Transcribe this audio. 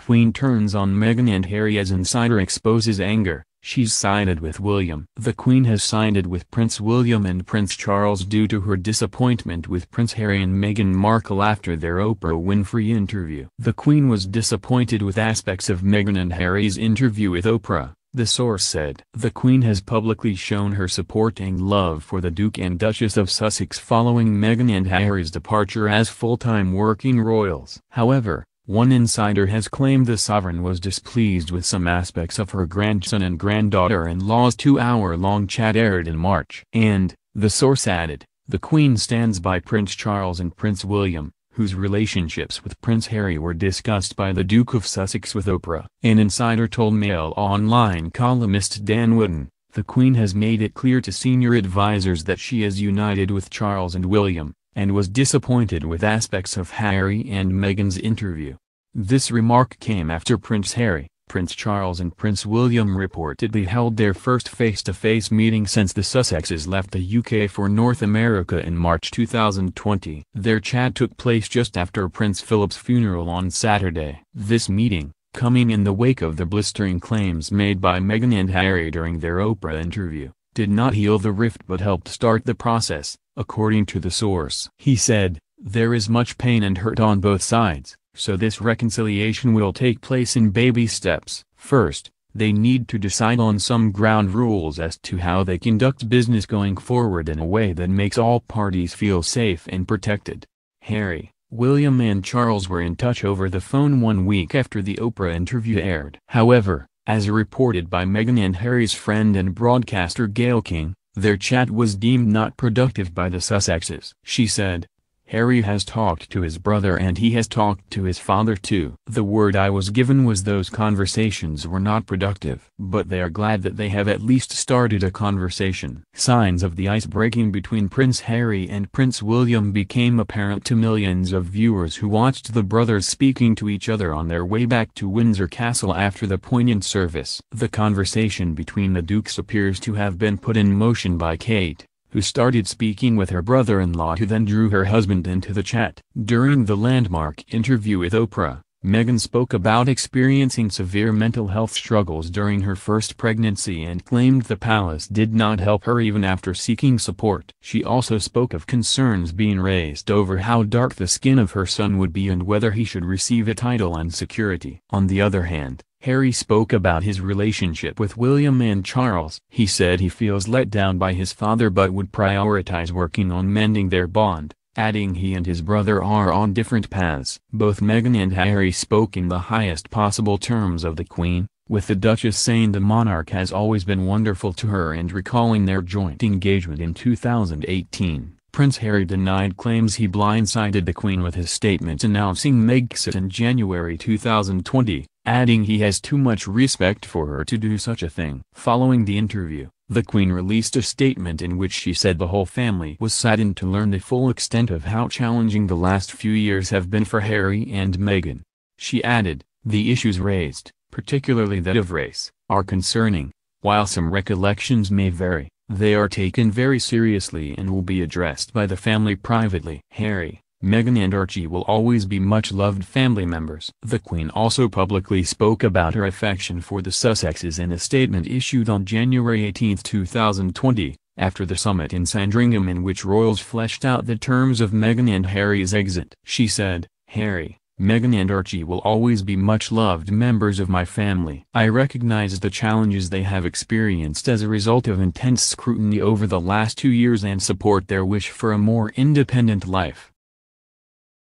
Queen turns on Meghan and Harry as insider exposes anger, she's sided with William. The Queen has sided with Prince William and Prince Charles due to her disappointment with Prince Harry and Meghan Markle after their Oprah Winfrey interview. The Queen was disappointed with aspects of Meghan and Harry's interview with Oprah, the source said. The Queen has publicly shown her support and love for the Duke and Duchess of Sussex following Meghan and Harry's departure as full-time working royals. However, one insider has claimed the sovereign was displeased with some aspects of her grandson and granddaughter-in-law's two-hour-long chat aired in March. And, the source added, the Queen stands by Prince Charles and Prince William, whose relationships with Prince Harry were discussed by the Duke of Sussex with Oprah. An insider told Mail Online columnist Dan Wooden, the Queen has made it clear to senior advisers that she is united with Charles and William, and was disappointed with aspects of Harry and Meghan's interview. This remark came after Prince Harry, Prince Charles and Prince William reportedly held their first face-to-face -face meeting since the Sussexes left the UK for North America in March 2020. Their chat took place just after Prince Philip's funeral on Saturday. This meeting, coming in the wake of the blistering claims made by Meghan and Harry during their Oprah interview, did not heal the rift but helped start the process, according to the source. He said, There is much pain and hurt on both sides, so this reconciliation will take place in baby steps. First, they need to decide on some ground rules as to how they conduct business going forward in a way that makes all parties feel safe and protected. Harry, William and Charles were in touch over the phone one week after the Oprah interview aired. However, as reported by Meghan and Harry's friend and broadcaster Gail King, their chat was deemed not productive by the Sussexes. She said, Harry has talked to his brother and he has talked to his father too. The word I was given was those conversations were not productive. But they are glad that they have at least started a conversation. Signs of the ice breaking between Prince Harry and Prince William became apparent to millions of viewers who watched the brothers speaking to each other on their way back to Windsor Castle after the poignant service. The conversation between the dukes appears to have been put in motion by Kate who started speaking with her brother-in-law who then drew her husband into the chat. During the landmark interview with Oprah, Meghan spoke about experiencing severe mental health struggles during her first pregnancy and claimed the palace did not help her even after seeking support. She also spoke of concerns being raised over how dark the skin of her son would be and whether he should receive a title and security. On the other hand, Harry spoke about his relationship with William and Charles. He said he feels let down by his father but would prioritize working on mending their bond, adding he and his brother are on different paths. Both Meghan and Harry spoke in the highest possible terms of the Queen, with the Duchess saying the monarch has always been wonderful to her and recalling their joint engagement in 2018. Prince Harry denied claims he blindsided the Queen with his statement announcing Megxit in January 2020 adding he has too much respect for her to do such a thing. Following the interview, the Queen released a statement in which she said the whole family was saddened to learn the full extent of how challenging the last few years have been for Harry and Meghan. She added, the issues raised, particularly that of race, are concerning. While some recollections may vary, they are taken very seriously and will be addressed by the family privately. Harry, Meghan and Archie will always be much-loved family members. The Queen also publicly spoke about her affection for the Sussexes in a statement issued on January 18, 2020, after the summit in Sandringham in which royals fleshed out the terms of Meghan and Harry's exit. She said, Harry, Meghan and Archie will always be much-loved members of my family. I recognize the challenges they have experienced as a result of intense scrutiny over the last two years and support their wish for a more independent life.